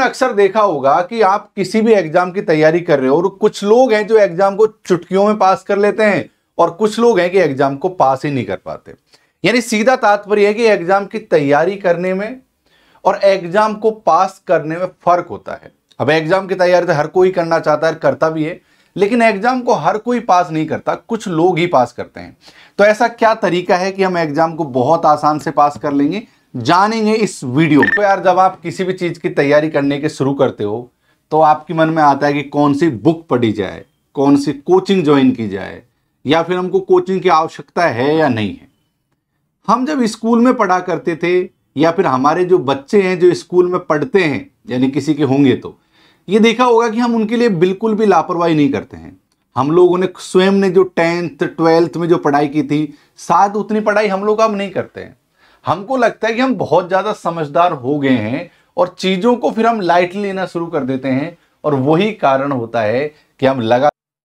अक्सर देखा होगा कि आप किसी भी एग्जाम की तैयारी कर रहे हो और कुछ लोग हैं जो एग्जाम को चुटकियों में पास कर लेते हैं और कुछ लोग हैं कि एग्जाम को पास ही नहीं कर पाते यानी सीधा तात्पर्य है कि एग्जाम की तैयारी करने में और एग्जाम को पास करने में फर्क होता है अब एग्जाम की तैयारी तो हर कोई करना चाहता है करता भी है लेकिन एग्जाम को हर कोई पास नहीं करता कुछ लोग ही पास करते हैं तो ऐसा क्या तरीका है कि हम एग्जाम को बहुत आसान से पास कर लेंगे जानेंगे इस वीडियो तो यार जब आप किसी भी चीज़ की तैयारी करने के शुरू करते हो तो आपके मन में आता है कि कौन सी बुक पढ़ी जाए कौन सी कोचिंग ज्वाइन की जाए या फिर हमको कोचिंग की आवश्यकता है या नहीं है हम जब स्कूल में पढ़ा करते थे या फिर हमारे जो बच्चे हैं जो स्कूल में पढ़ते हैं यानी किसी के होंगे तो ये देखा होगा कि हम उनके लिए बिल्कुल भी लापरवाही नहीं करते हैं हम लोगों ने स्वयं ने जो टेंथ ट्वेल्थ में जो पढ़ाई की थी शायद उतनी पढ़ाई हम लोग अब नहीं करते हैं हमको लगता है कि हम बहुत ज़्यादा समझदार हो गए हैं और चीज़ों को फिर हम लाइटली लेना शुरू कर देते हैं और वही कारण होता है कि हम लगा